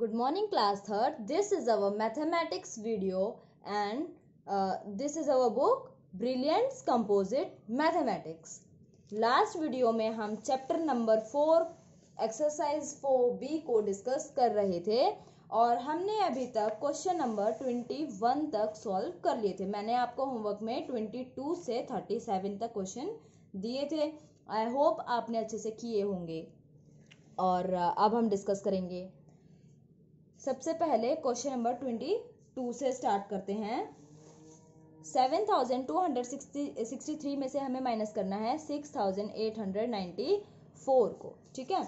good morning class third this is our mathematics video and this is our book brilliant brilliance mathematics last video में हम chapter number four exercise four B को discuss कर रहे थे और हमने अभी तक क्वेश्चन नंबर ट्वेंटी वन तक सॉल्व कर लिए थे मैंने आपको होमवर्क में ट्वेंटी टू से थर्टी सेवन तक क्वेश्चन दिए थे आई होप आपने अच्छे से किए होंगे और uh, अब हम डिस्कस करेंगे सबसे पहले क्वेश्चन नंबर ट्वेंटी टू से स्टार्ट करते हैं seven thousand two hundred sixty sixty three में से हमें माइनस करना है six thousand eight hundred ninety four को ठीक है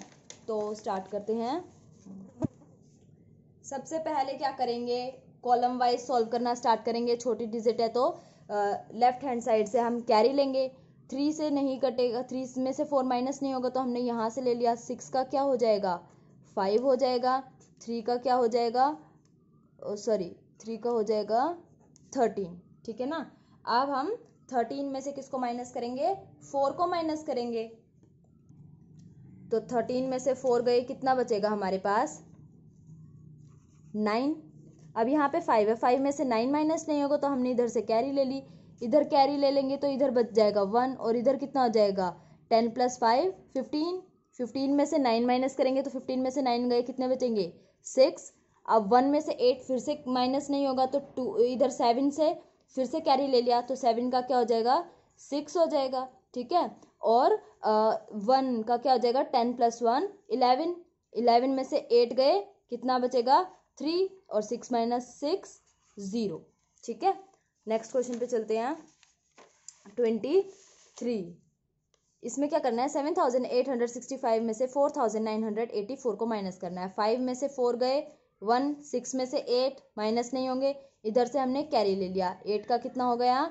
तो स्टार्ट करते हैं सबसे पहले क्या करेंगे कॉलम वाइज सॉल्व करना स्टार्ट करेंगे छोटी डिजिट है तो लेफ्ट हैंड साइड से हम कैरी लेंगे थ्री से नहीं कटेगा थ्री में से फोर माइनस नहीं होगा तो हमने यहाँ से ले लिया सिक्स का क्या हो जाएगा फाइव हो जाएगा थ्री का क्या हो जाएगा सॉरी थ्री का हो जाएगा थर्टीन ठीक है ना अब हम थर्टीन में से किसको माइनस करेंगे फोर को माइनस करेंगे तो थर्टीन में से फोर गए कितना बचेगा हमारे पास नाइन अब यहाँ पे फाइव है फाइव में से नाइन माइनस नहीं होगा तो हमने इधर से कैरी ले ली इधर कैरी ले लेंगे तो इधर बच जाएगा वन और इधर कितना हो जाएगा ten plus five fifteen fifteen में से नाइन माइनस करेंगे तो फिफ्टीन में से नाइन गए कितने बचेंगे सिक्स अब वन में से एट फिर से माइनस नहीं होगा तो टू इधर सेवन से फिर से कैरी ले लिया तो सेवन का क्या हो जाएगा सिक्स हो जाएगा ठीक है और वन का क्या हो जाएगा ten plus one eleven eleven में से एट गए कितना बचेगा थ्री और सिक्स माइनस सिक्स ज़ीरो ठीक है नेक्स्ट क्वेश्चन पे चलते हैं ट्वेंटी थ्री इसमें क्या करना है seven thousand eight hundred sixty five में से four thousand nine hundred eighty four को माइनस करना है फाइव में से फोर गए वन सिक्स में से एट माइनस नहीं होंगे इधर से हमने कैरी ले लिया एट का कितना हो गया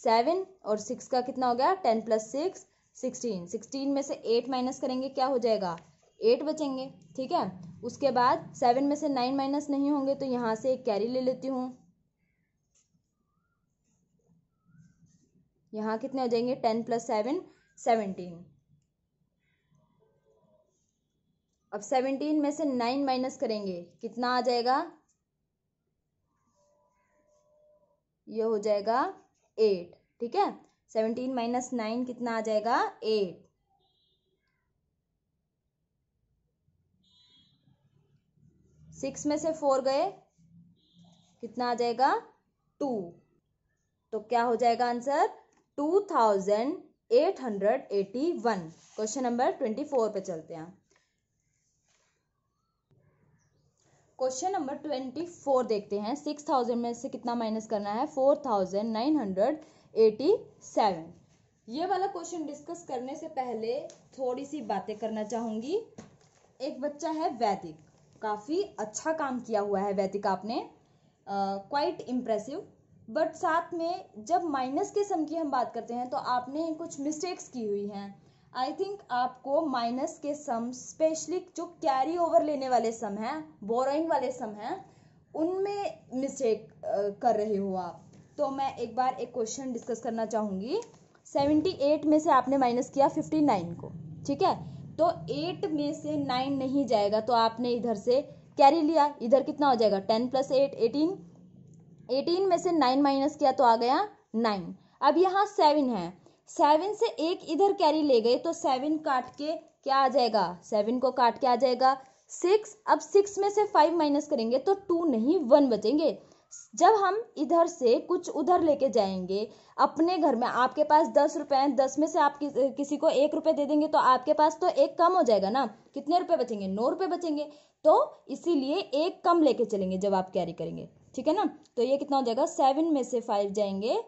सेवन और सिक्स का कितना हो गया ten plus six sixteen sixteen में से एट माइनस करेंगे क्या हो जाएगा एट बचेंगे ठीक है उसके बाद सेवन में से नाइन माइनस नहीं होंगे तो यहाँ से एक कैरी ले लेती हूँ यहाँ कितने हो जाएंगे टेन प्लस सेवन सेवनटीन अब सेवनटीन में से नाइन माइनस करेंगे कितना आ जाएगा ये हो जाएगा एट ठीक है सेवनटीन माइनस नाइन कितना आ जाएगा एट सिक्स में से फोर गए कितना आ जाएगा टू तो क्या हो जाएगा answer two thousand eight hundred eighty one question number twenty four पे चलते हैं क्वेश्चन नंबर ट्वेंटी फोर देखते हैं सिक्स थाउजेंड में से कितना माइनस करना है four thousand nine hundred eighty seven ये वाला क्वेश्चन डिस्कस करने से पहले थोड़ी सी बातें करना चाहूंगी एक बच्चा है वैदिक काफ़ी अच्छा काम किया हुआ है वैदिक आपने क्वाइट इम्प्रेसिव बट साथ में जब माइनस के सम की हम बात करते हैं तो आपने कुछ मिस्टेक्स की हुई हैं आई थिंक आपको माइनस के सम स्पेशली जो कैरी ओवर लेने वाले सम हैं बोरोइंग वाले सम हैं उनमें मिस्टेक कर रहे हो आप तो मैं एक बार एक क्वेश्चन डिस्कस करना चाहूँगी सेवेंटी एट में से आपने माइनस किया फिफ्टी नाइन को ठीक है तो एट में से नाइन नहीं जाएगा तो आपने इधर से कैरी लिया इधर कितना हो जाएगा ten plus eight eighteen eighteen में से नाइन माइनस किया तो आ गया नाइन अब यहाँ सेवन है सेवन से एक इधर कैरी ले गए तो सेवन काट के क्या आ जाएगा सेवन को काट के आ जाएगा सिक्स अब सिक्स में से फाइव माइनस करेंगे तो टू नहीं वन बचेंगे जब हम इधर से कुछ उधर लेके जाएंगे अपने घर में आपके पास दस रुपए हैं दस में से आप कि, किसी को एक रुपए दे देंगे तो आपके पास तो एक कम हो जाएगा ना कितने रुपए बचेंगे नौ रुपए बचेंगे तो इसीलिए एक कम लेके चलेंगे जब आप कैरी करेंगे ठीक है ना तो ये कितना हो जाएगा सेवन में से फाइव जाएंगे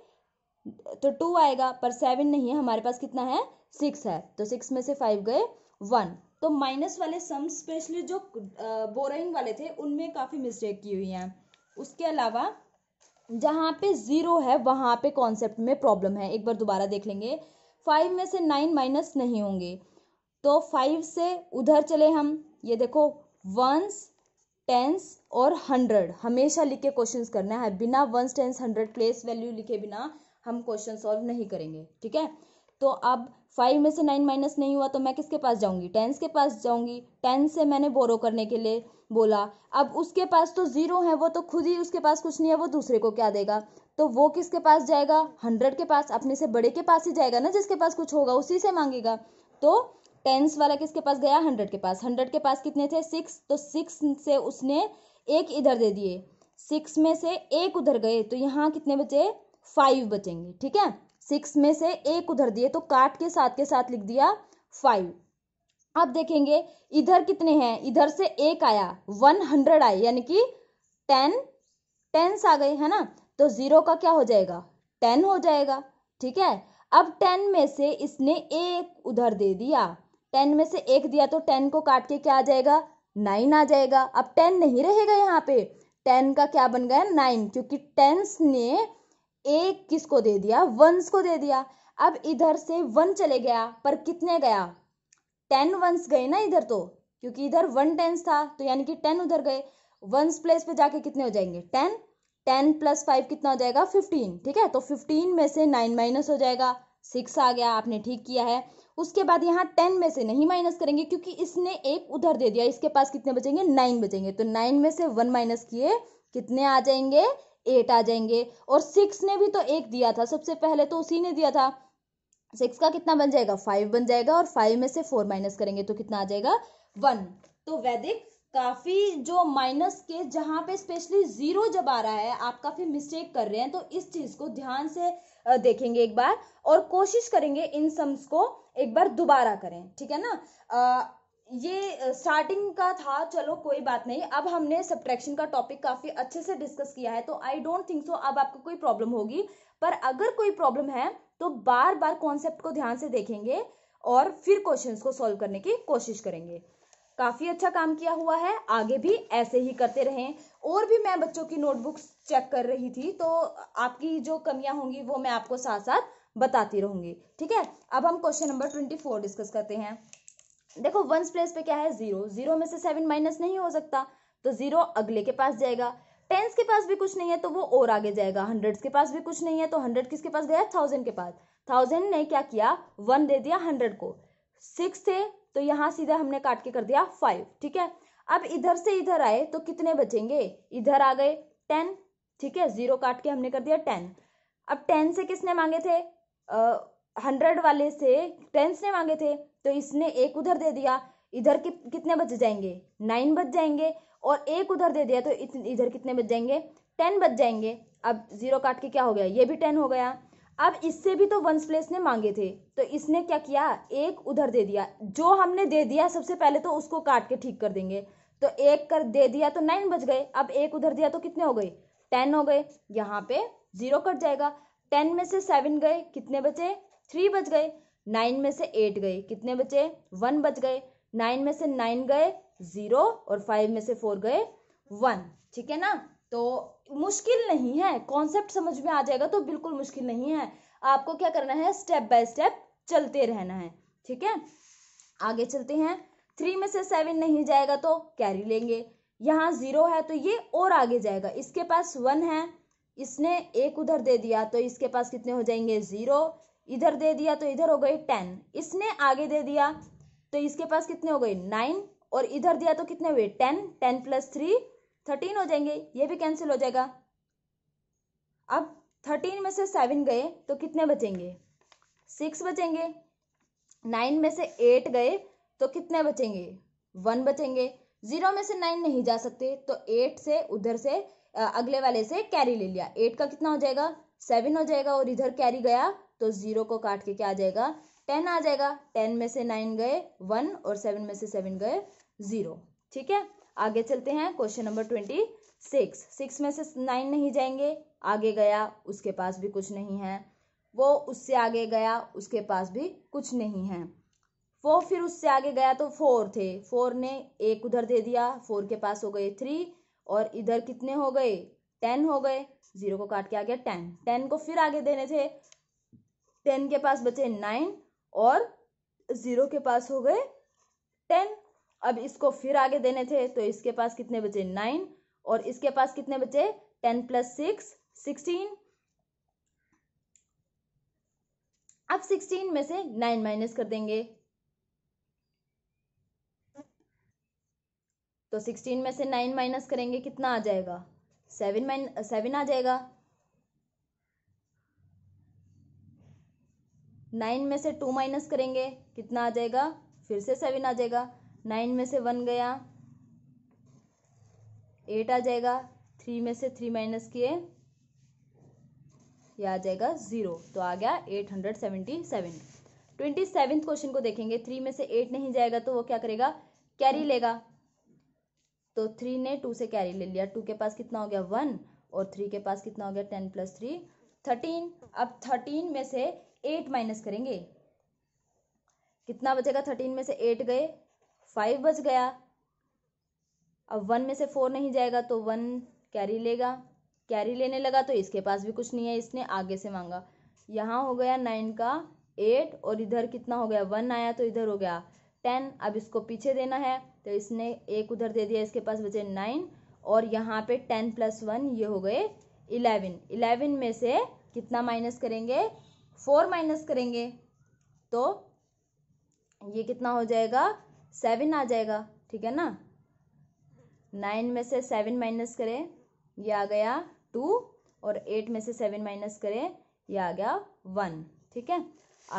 तो टू आएगा पर सेवन नहीं है हमारे पास कितना है सिक्स है तो सिक्स में से फाइव गए वन तो माइनस वाले सम स्पेशली जो बोरिंग वाले थे उनमें काफ़ी मिस्टेक की हुई है उसके अलावा जहां पे ज़ीरो है वहां पे कॉन्सेप्ट में प्रॉब्लम है एक बार दोबारा देख लेंगे फाइव में से नाइन माइनस नहीं होंगे तो फाइव से उधर चले हम ये देखो वंस टेंस और हंड्रेड हमेशा लिख के क्वेश्चन करना है बिना ones tens hundred place value लिखे बिना हम क्वेश्चन सॉल्व नहीं करेंगे ठीक है तो अब फाइव में से नाइन माइनस नहीं हुआ तो मैं किसके पास जाऊंगी टेंस के पास जाऊंगी टेंस से मैंने बोरो करने के लिए बोला अब उसके पास तो जीरो है वो तो खुद ही उसके पास कुछ नहीं है वो दूसरे को क्या देगा तो वो किसके पास जाएगा हंड्रेड के पास अपने से बड़े के पास ही जाएगा ना जिसके पास कुछ होगा उसी से मांगेगा तो टेंस वाला किसके पास गया हंड्रेड के पास हंड्रेड के पास कितने थे सिक्स तो सिक्स से उसने एक इधर दे दिए सिक्स में से एक उधर गए तो यहाँ कितने बचे फाइव बचेंगे ठीक है सिक्स में से एक उधर दिए तो काट के साथ के साथ लिख दिया फाइव अब देखेंगे इधर कितने हैं इधर से एक आया वन हंड्रेड आए यानी कि टेन टेंस आ गए है ना तो जीरो का क्या हो जाएगा टेन हो जाएगा ठीक है अब टेन में से इसने एक उधर दे दिया टेन में से एक दिया तो टेन को काट के क्या आ जाएगा नाइन आ जाएगा अब टेन नहीं रहेगा यहाँ पे टेन का क्या बन गया नाइन क्योंकि टेंस ने एक किसको दे दिया वंस को दे दिया अब इधर से वन चले गया पर कितने गया टेन वंस गए ना इधर तो क्योंकि इधर वन टेंस था तो यानी कि टेन उधर गए वंस प्लेस पे जाके कितने हो जाएंगे टेन टेन प्लस फाइव कितना हो जाएगा फिफ्टीन ठीक है तो फिफ्टीन में से नाइन माइनस हो जाएगा सिक्स आ गया आपने ठीक किया है उसके बाद यहाँ टेन में से नहीं माइनस करेंगे क्योंकि इसने एक उधर दे दिया इसके पास कितने बचेंगे नाइन बचेंगे तो नाइन में से वन माइनस किए कितने आ जाएंगे एट आ जाएंगे और सिक्स ने भी तो एक दिया था सबसे पहले तो उसी ने दिया था सिक्स का कितना बन जाएगा फाइव बन जाएगा और फाइव में से फोर माइनस करेंगे तो कितना आ जाएगा वन तो वैदिक काफ़ी जो माइनस के जहाँ पे स्पेशली ज़ीरो जब आ रहा है आप काफ़ी मिस्टेक कर रहे हैं तो इस चीज़ को ध्यान से देखेंगे एक बार और कोशिश करेंगे इन सम्स को एक बार दोबारा करें ठीक है ना आ, ये स्टार्टिंग का था चलो कोई बात नहीं अब हमने सब्ट्रैक्शन का टॉपिक काफ़ी अच्छे से डिस्कस किया है तो आई डोंट थिंक सो अब आपको कोई प्रॉब्लम होगी पर अगर कोई प्रॉब्लम है तो बार बार कॉन्सेप्ट को ध्यान से देखेंगे और फिर क्वेश्चंस को सॉल्व करने की कोशिश करेंगे काफ़ी अच्छा काम किया हुआ है आगे भी ऐसे ही करते रहें और भी मैं बच्चों की नोटबुक्स चेक कर रही थी तो आपकी जो कमियां होंगी वो मैं आपको साथ साथ बताती रहूंगी ठीक है अब हम question number twenty four discuss करते हैं देखो वंस प्लेस पे क्या है जीरो जीरो में से सेवन माइनस नहीं हो सकता तो जीरो अगले के पास जाएगा टेंस के पास भी कुछ नहीं है तो वो और आगे जाएगा हंड्रेड के पास भी कुछ नहीं है तो हंड्रेड किसके पास गया थाउजेंड के पास थाउजेंड ने क्या किया वन दे दिया हंड्रेड को सिक्स थे तो यहाँ सीधा हमने काट के कर दिया फाइव ठीक है अब इधर से इधर आए तो कितने बचेंगे इधर आ गए टेन ठीक है जीरो काट के हमने कर दिया टेन अब टेन से किसने मांगे थे हंड्रेड वाले से टेंस ने मांगे थे तो इसने एक उधर दे दिया इधर कि, कितने बच जाएंगे नाइन बच जाएंगे और एक उधर दे दिया तो इधर कितने बच जाएंगे टेन बच जाएंगे अब जीरो काट के क्या हो गया ये भी टेन हो गया अब इससे भी तो प्लेस ने मांगे थे तो इसने क्या किया एक उधर दे दिया जो हमने दे दिया सबसे पहले तो उसको काट के ठीक कर देंगे तो एक कर दे दिया तो नाइन बज गए अब एक उधर दिया तो कितने हो गए टेन हो गए यहाँ पे जीरो कट जाएगा टेन में से सेवन गए कितने बचे थ्री बज गए नाइन में से एट गए कितने बचे वन बज गए नाइन में से नाइन गए जीरो और फाइव में से फोर गए वन ठीक है ना तो मुश्किल नहीं है कॉन्सेप्ट समझ में आ जाएगा तो बिल्कुल मुश्किल नहीं है आपको क्या करना है स्टेप बाय स्टेप चलते रहना है ठीक है आगे चलते हैं थ्री में से सेवन नहीं जाएगा तो कैरी लेंगे यहाँ जीरो है तो ये और आगे जाएगा इसके पास वन है इसने एक उधर दे दिया तो इसके पास कितने हो जाएंगे जीरो इधर दे दिया तो इधर हो गए टेन इसने आगे दे दिया तो इसके पास कितने हो गए नाइन और इधर दिया तो कितने हुए ten ten plus three thirteen हो जाएंगे ये भी कैंसिल हो जाएगा अब थर्टीन में से सेवन गए तो कितने बचेंगे सिक्स बचेंगे नाइन में से एट गए तो कितने बचेंगे वन बचेंगे जीरो में से नाइन नहीं जा सकते तो एट से उधर से अगले वाले से कैरी ले लिया एट का कितना हो जाएगा सेवन हो जाएगा और इधर कैरी गया तो जीरो को काट के क्या आ जाएगा टेन आ जाएगा टेन में से नाइन गए वन और सेवन में से सेवन गए जीरो ठीक है आगे चलते हैं question number twenty six six में से नाइन नहीं जाएंगे आगे गया उसके पास भी कुछ नहीं है वो उससे आगे गया उसके पास भी कुछ नहीं है वो फिर उससे आगे गया तो फोर थे फोर ने एक उधर दे दिया फोर के पास हो गए थ्री और इधर कितने हो गए टेन हो गए जीरो को काट के आ गया टेन टेन को फिर आगे देने थे टेन के पास बचे नाइन और जीरो के पास हो गए टेन अब इसको फिर आगे देने थे तो इसके पास कितने बचे नाइन और इसके पास कितने बचे टेन प्लस सिक्स सिक्सटीन अब सिक्सटीन में से नाइन माइनस कर देंगे तो सिक्सटीन में से नाइन माइनस करेंगे कितना आ जाएगा सेवन माइन सेवन आ जाएगा नाइन में से टू माइनस करेंगे कितना आ जाएगा फिर से सेवन आ जाएगा नाइन में से वन गया एट आ जाएगा थ्री में से थ्री माइनस किए यह आ जाएगा ज़ीरो तो आ गया eight hundred seventy seven twenty seventh question को देखेंगे थ्री में से एट नहीं जाएगा तो वो क्या करेगा कैरी लेगा तो थ्री ने टू से कैरी ले लिया टू के पास कितना हो गया वन और थ्री के पास कितना हो गया टेन प्लस थ्री थर्टीन अब थर्टीन में से एट माइनस करेंगे कितना बचेगा थर्टीन में से एट गए फाइव बच गया अब वन में से फोर नहीं जाएगा तो वन कैरी लेगा कैरी लेने लगा तो इसके पास भी कुछ नहीं है इसने आगे से मांगा यहाँ हो गया नाइन का एट और इधर कितना हो गया वन आया तो इधर हो गया टेन अब इसको पीछे देना है तो इसने एक उधर दे दिया इसके पास बचे नाइन और यहाँ पे टेन प्लस वन ये हो गए इलेवन इलेवन में से कितना माइनस करेंगे फोर माइनस करेंगे तो ये कितना हो जाएगा सेवन आ जाएगा ठीक है ना नाइन में से सेवन माइनस करें ये आ गया टू और एट में से सेवन माइनस करें ये आ गया वन ठीक है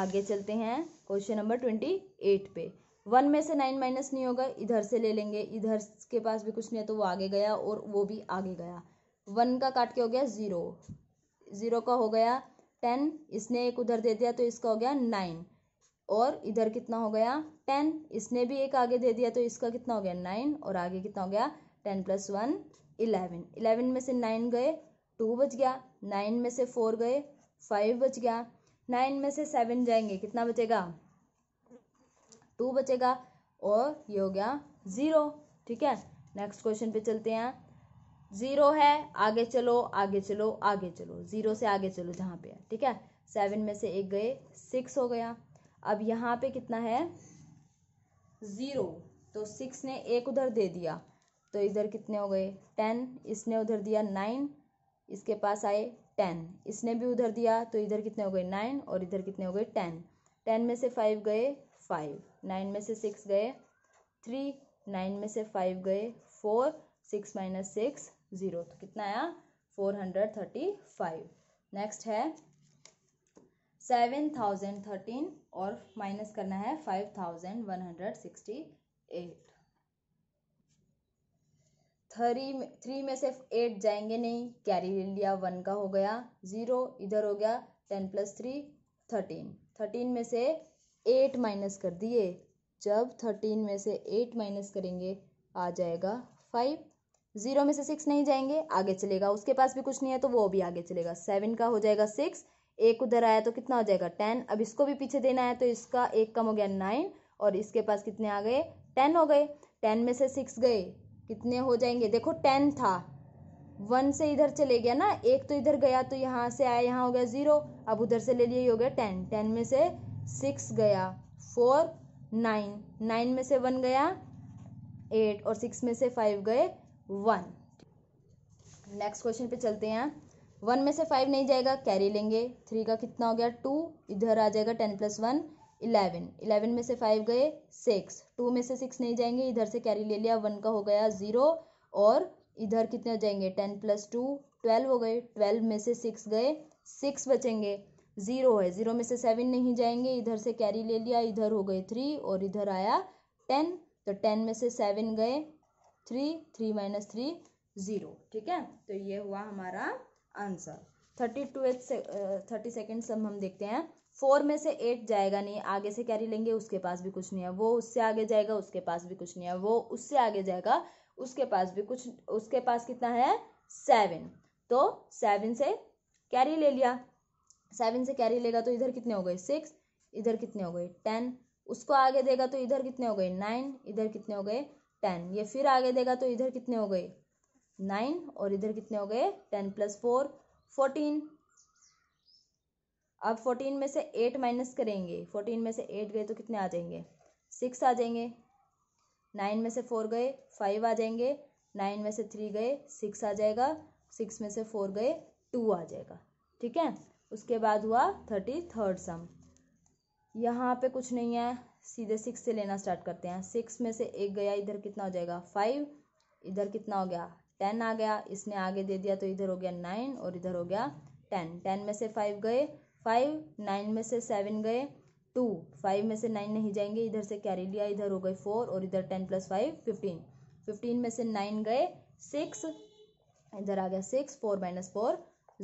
आगे चलते हैं क्वेश्चन नंबर ट्वेंटी एट पे वन में से नाइन माइनस नहीं होगा इधर से ले लेंगे इधर के पास भी कुछ नहीं है तो वो आगे गया और वो भी आगे गया वन का काट के हो गया ज़ीरो ज़ीरो का हो गया टेन इसने एक उधर दे दिया तो इसका हो गया नाइन और इधर कितना हो गया टेन इसने भी एक आगे दे दिया तो इसका कितना हो गया नाइन और आगे कितना हो गया ten plus one eleven eleven में से नाइन गए टू बच गया नाइन में से फोर गए फाइव बच गया नाइन में से सेवन जाएंगे कितना बचेगा टू बचेगा और ये हो गया ज़ीरो ठीक है नेक्स्ट क्वेश्चन पे चलते हैं ज़ीरो है आगे चलो आगे चलो आगे चलो ज़ीरो से आगे चलो जहाँ पे है ठीक है सेवन में से एक गए सिक्स हो गया अब यहाँ पे कितना है ज़ीरो तो सिक्स ने एक उधर दे दिया तो इधर कितने हो गए टेन इसने उधर दिया नाइन इसके पास आए टेन इसने भी उधर दिया तो इधर कितने हो गए नाइन और इधर कितने हो गए टेन टेन में से फाइव गए फाइव नाइन में से सिक्स गए थ्री नाइन में से फाइव गए four six minus six zero तो कितना आया four hundred thirty five next है सेवन थाउजेंड थर्टीन और माइनस करना है five thousand one hundred sixty eight three में थ्री में से एट जाएंगे नहीं कैरी ले लिया वन का हो गया ज़ीरो इधर हो गया ten plus three thirteen thirteen में से एट माइनस कर दिए जब थर्टीन में से एट माइनस करेंगे आ जाएगा फाइव ज़ीरो में से सिक्स नहीं जाएंगे आगे चलेगा उसके पास भी कुछ नहीं है तो वो भी आगे चलेगा सेवन का हो जाएगा सिक्स एक उधर आया तो कितना हो जाएगा टेन अब इसको भी पीछे देना है तो इसका एक कम हो गया नाइन और इसके पास कितने आ गए टेन हो गए टेन में से सिक्स गए कितने हो जाएंगे देखो टेन था वन से इधर चले गया ना एक तो इधर गया तो यहाँ से आया यहाँ हो गया ज़ीरो अब उधर से ले लिए हो गया टेन टेन में से सिक्स गया फोर नाइन नाइन में से वन गया एट और सिक्स में से फाइव गए वन नेक्स्ट क्वेश्चन पे चलते हैं वन में से फाइव नहीं जाएगा कैरी लेंगे थ्री का कितना हो गया टू इधर आ जाएगा ten plus one eleven eleven में से फाइव गए सिक्स टू में से सिक्स नहीं जाएंगे इधर से कैरी ले लिया वन का हो गया ज़ीरो और इधर कितने हो जाएंगे टेन प्लस टू ट्वेल्व हो गए ट्वेल्व में से सिक्स गए सिक्स बचेंगे ज़ीरो है ज़ीरो में से सेवन नहीं जाएंगे इधर से कैरी ले लिया इधर हो गए थ्री और इधर आया टेन तो टेन में से सेवन गए three three minus three zero ठीक है तो ये हुआ हमारा answer thirty two eighth thirty second सब हम देखते हैं फोर में से एट जाएगा नहीं आगे से कैरी लेंगे उसके पास भी कुछ नहीं है वो उससे आगे जाएगा उसके पास भी कुछ नहीं है वो उससे आगे जाएगा उसके पास भी कुछ उसके पास कितना है सेवन तो सेवन से कैरी ले लिया सेवन से कैरी लेगा तो इधर कितने हो गए सिक्स इधर कितने हो गए टेन उसको आगे देगा तो इधर कितने हो गए नाइन इधर कितने हो गए टेन ये फिर आगे देगा तो इधर कितने हो गए नाइन और इधर कितने हो गए टेन प्लस फोर फोर्टीन अब फोर्टीन में से एट माइनस करेंगे फोर्टीन में से एट गए तो कितने आ जाएंगे सिक्स आ जाएंगे नाइन में से फोर गए फाइव आ जाएंगे नाइन में से थ्री गए सिक्स आ जाएगा सिक्स में से फोर गए टू आ जाएगा ठीक है उसके बाद हुआ थर्टी थर्ड सम यहाँ पे कुछ नहीं है सीधे सिक्स से लेना स्टार्ट करते हैं सिक्स में से एक गया इधर कितना हो जाएगा फाइव इधर कितना हो गया टेन आ गया इसने आगे दे दिया तो इधर हो गया नाइन और इधर हो गया टेन टेन में से फाइव गए फाइव नाइन में से सेवन गए टू फाइव में से नाइन नहीं जाएंगे इधर से कैरी लिया इधर हो गए फोर और इधर ten plus five fifteen fifteen में से नाइन गए सिक्स इधर आ गया six four minus four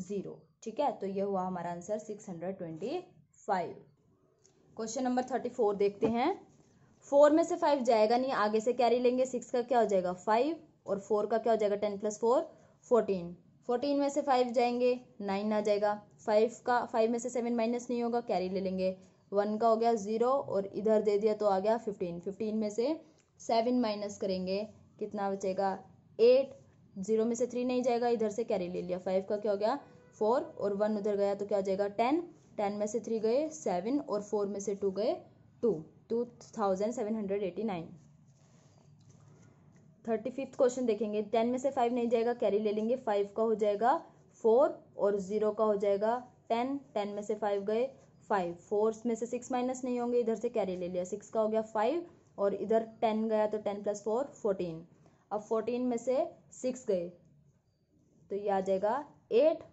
zero ठीक है तो यह हुआ हमारा answer six hundred twenty five question number thirty four देखते हैं फोर में से फाइव जाएगा नहीं आगे से कैरी लेंगे सिक्स का क्या हो जाएगा फाइव और फोर का क्या हो जाएगा ten plus four fourteen fourteen में से फाइव जाएंगे नाइन आ जाएगा फाइव का फाइव में से सेवन माइनस नहीं होगा कैरी ले लेंगे वन का हो गया ज़ीरो और इधर दे दिया तो आ गया फिफ्टीन फिफ्टीन में से सेवन माइनस करेंगे कितना बचेगा एट ज़ीरो में से थ्री नहीं जाएगा इधर से कैरी ले लिया फाइव का क्या हो गया फोर और वन उधर गया तो क्या हो जाएगा टेन टेन में से थ्री गए सेवन और फोर में से टू गए two two thousand seven hundred eighty nine thirty fifth question देखेंगे टेन में से फाइव नहीं जाएगा कैरी ले लेंगे फाइव का हो जाएगा फोर और जीरो का हो जाएगा टेन टेन में से फाइव गए फाइव फोर में से सिक्स माइनस नहीं होंगे इधर से कैरी ले लिया सिक्स का हो गया फाइव और इधर टेन गया तो टेन प्लस फोर फोर्टीन अब फोर्टीन में से सिक्स गए तो ये आ जाएगा एट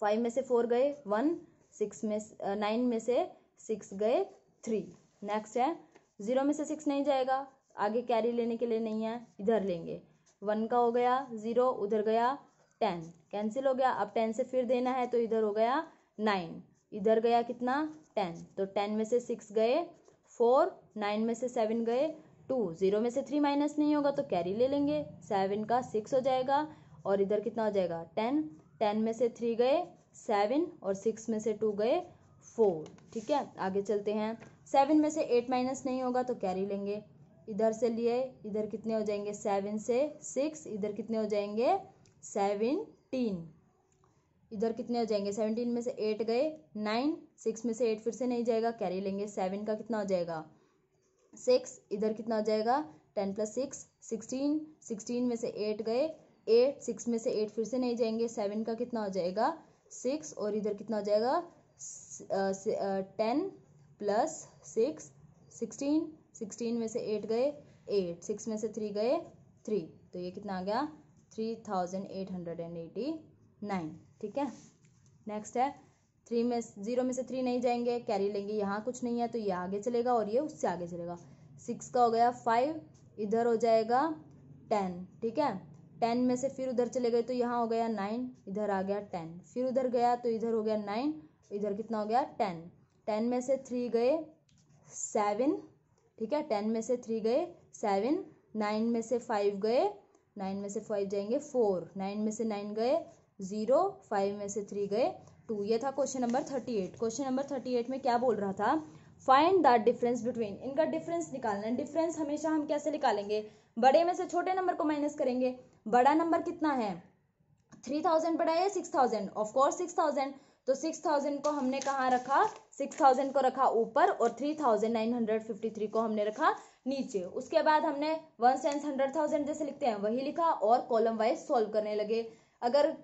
फाइव में से फोर गए वन सिक्स में नाइन में से सिक्स गए थ्री नेक्स्ट है ज़ीरो में से सिक्स नहीं जाएगा आगे कैरी लेने के लिए नहीं है इधर लेंगे वन का हो गया ज़ीरो उधर गया टेन कैंसिल हो गया अब टेन से फिर देना है तो इधर हो गया नाइन इधर गया कितना टेन तो टेन में से सिक्स गए फोर नाइन में से सेवन गए टू ज़ीरो में से थ्री माइनस नहीं होगा तो कैरी ले लेंगे सेवन का सिक्स हो जाएगा और इधर कितना हो जाएगा टेन टेन में से थ्री गए सेवन और सिक्स में से टू गए फोर ठीक है आगे चलते हैं सेवन में से एट माइनस नहीं होगा तो कैरी लेंगे इधर से लिए इधर कितने हो जाएंगे सेवन से सिक्स इधर कितने हो जाएंगे सेवनटीन इधर कितने हो जाएंगे सेवनटीन में से एट गए नाइन सिक्स में से एट फिर से नहीं जाएगा कैरी लेंगे सेवन का कितना हो जाएगा सिक्स इधर कितना हो जाएगा ten plus six sixteen sixteen में से एट गए एट सिक्स में से एट फिर से नहीं जाएंगे सेवन का कितना हो जाएगा सिक्स और इधर कितना हो जाएगा ten plus six sixteen sixteen में से एट गए एट सिक्स में से थ्री गए थ्री तो ये कितना आ गया three thousand eight hundred and eighty nine ठीक है नेक्स्ट है थ्री में जीरो में से थ्री नहीं जाएंगे कैरी लेंगे यहाँ कुछ नहीं है तो ये आगे चलेगा और ये उससे आगे चलेगा सिक्स का हो गया फाइव इधर हो जाएगा टेन ठीक है टेन में से फिर उधर चले गए तो यहाँ हो गया नाइन इधर आ गया टेन फिर उधर गया तो इधर हो गया नाइन इधर कितना हो गया टेन टेन में से थ्री गए सेवन ठीक है टेन में से थ्री गए सेवन नाइन में से फाइव गए नाइन में से फाइव जाएंगे फोर नाइन में से नाइन गए जीरो फाइव में से थ्री गए टू ये था question number thirty eight question number thirty eight में क्या बोल रहा था फाइंड द डिफरेंस बिटवीन इनका डिफरेंस निकालना है डिफरेंस हमेशा हम कैसे निकालेंगे बड़े में से छोटे नंबर को माइनस करेंगे बड़ा नंबर कितना है थ्री थाउजेंड बड़ा है six thousand of course six thousand तो सिक्स थाउजेंड को हमने कहाँ रखा सिक्स थाउजेंड को रखा ऊपर और three thousand nine hundred fifty three को हमने रखा नीचे उसके बाद हमने वन सेंस हंड्रेड थाउजेंड जैसे लिखते हैं वही लिखा और कॉलम वाइज सॉल्व करने लगे अगर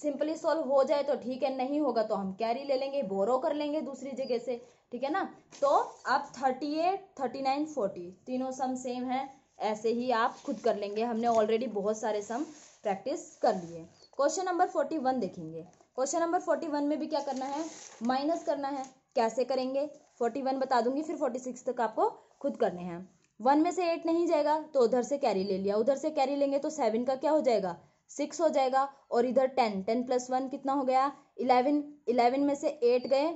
सिंपली सॉल्व हो जाए तो ठीक है नहीं होगा तो हम कैरी ले लेंगे बोरो कर लेंगे दूसरी जगह से ठीक है ना तो आप thirty eight thirty nine forty तीनों सम सेम है ऐसे ही आप खुद कर लेंगे हमने ऑलरेडी बहुत सारे सम प्रैक्टिस कर लिए क्वेश्चन नंबर फोर्टी वन देखेंगे क्वेश्चन नंबर फोर्टी वन में भी क्या करना है माइनस करना है कैसे करेंगे फोर्टी वन बता दूंगी फिर फोर्टी सिक्स तक आपको खुद करने हैं वन में से एट नहीं जाएगा तो उधर से कैरी ले लिया उधर से कैरी लेंगे तो सेवन का क्या हो जाएगा सिक्स हो जाएगा और इधर टेन टेन प्लस वन कितना हो गया इलेवन इलेवन में से एट गए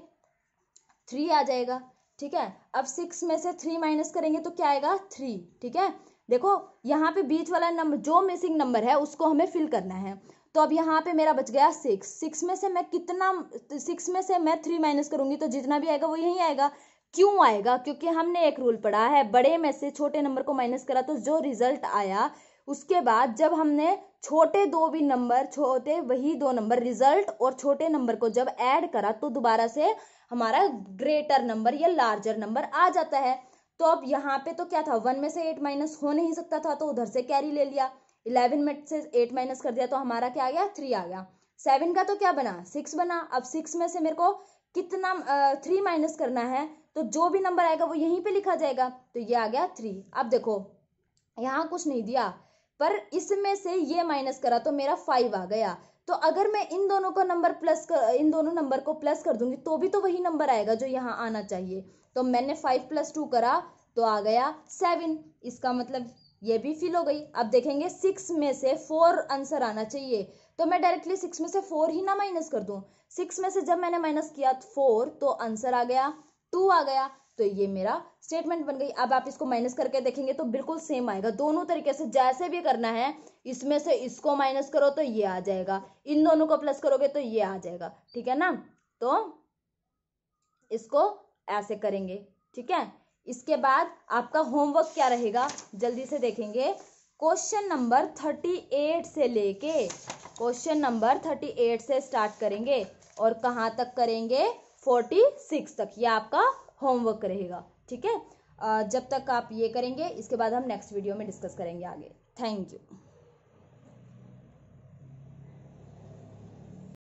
थ्री आ जाएगा ठीक है अब सिक्स में से थ्री माइनस करेंगे तो क्या आएगा थ्री ठीक है देखो यहाँ पे बीच वाला नंबर जो मिसिंग नंबर है उसको हमें फिल करना है तो अब यहाँ पे मेरा बच गया सिक्स सिक्स में से मैं कितना सिक्स में से मैं थ्री माइनस करूंगी तो जितना भी आएगा वो यही आएगा क्यों आएगा क्योंकि हमने एक रूल पढ़ा है बड़े में से छोटे नंबर को माइनस करा तो जो रिजल्ट आया उसके बाद जब हमने छोटे दो भी नंबर छोटे वही दो नंबर रिजल्ट और छोटे नंबर को जब ऐड करा तो दोबारा से हमारा ग्रेटर नंबर या लार्जर नंबर आ जाता है तो अब यहाँ पे तो क्या था वन में से एट माइनस हो नहीं सकता था तो उधर से कैरी ले लिया इलेवन में से एट माइनस कर दिया तो हमारा क्या आ गया थ्री आ गया सेवन का तो क्या बना सिक्स बना अब सिक्स में से मेरे को कितना थ्री uh, माइनस करना है तो जो भी नंबर आएगा वो यहीं पे लिखा जाएगा तो ये आ गया थ्री अब देखो यहाँ कुछ नहीं दिया पर इसमें से ये माइनस करा तो मेरा फाइव आ गया तो अगर मैं इन दोनों का नंबर प्लस कर इन दोनों नंबर को प्लस कर दूंगी तो भी तो वही नंबर आएगा जो यहाँ आना चाहिए तो मैंने फाइव प्लस टू करा तो आ गया सेवन इसका मतलब ये भी फिल हो गई अब देखेंगे सिक्स में से फोर आंसर आना चाहिए तो मैं डायरेक्टली सिक्स में से फोर ही ना माइनस कर दूं सिक्स में से जब मैंने माइनस किया फोर तो आंसर आ गया टू आ गया तो ये मेरा स्टेटमेंट बन गई अब आप इसको माइनस करके देखेंगे तो बिल्कुल सेम आएगा दोनों तरीके से जैसे भी करना है इसमें से इसको माइनस करो तो ये आ जाएगा इन दोनों को प्लस करोगे तो ये आ जाएगा ठीक है ना तो इसको ऐसे करेंगे ठीक है इसके बाद आपका होमवर्क क्या रहेगा जल्दी से देखेंगे क्वेश्चन नंबर थर्टी एट से लेके क्वेश्चन नंबर थर्टी एट से स्टार्ट करेंगे और कहाँ तक करेंगे फोर्टी सिक्स तक ये आपका होमवर्क रहेगा ठीक है जब तक आप ये करेंगे इसके बाद हम नेक्स्ट वीडियो में डिस्कस करेंगे आगे थैंक यू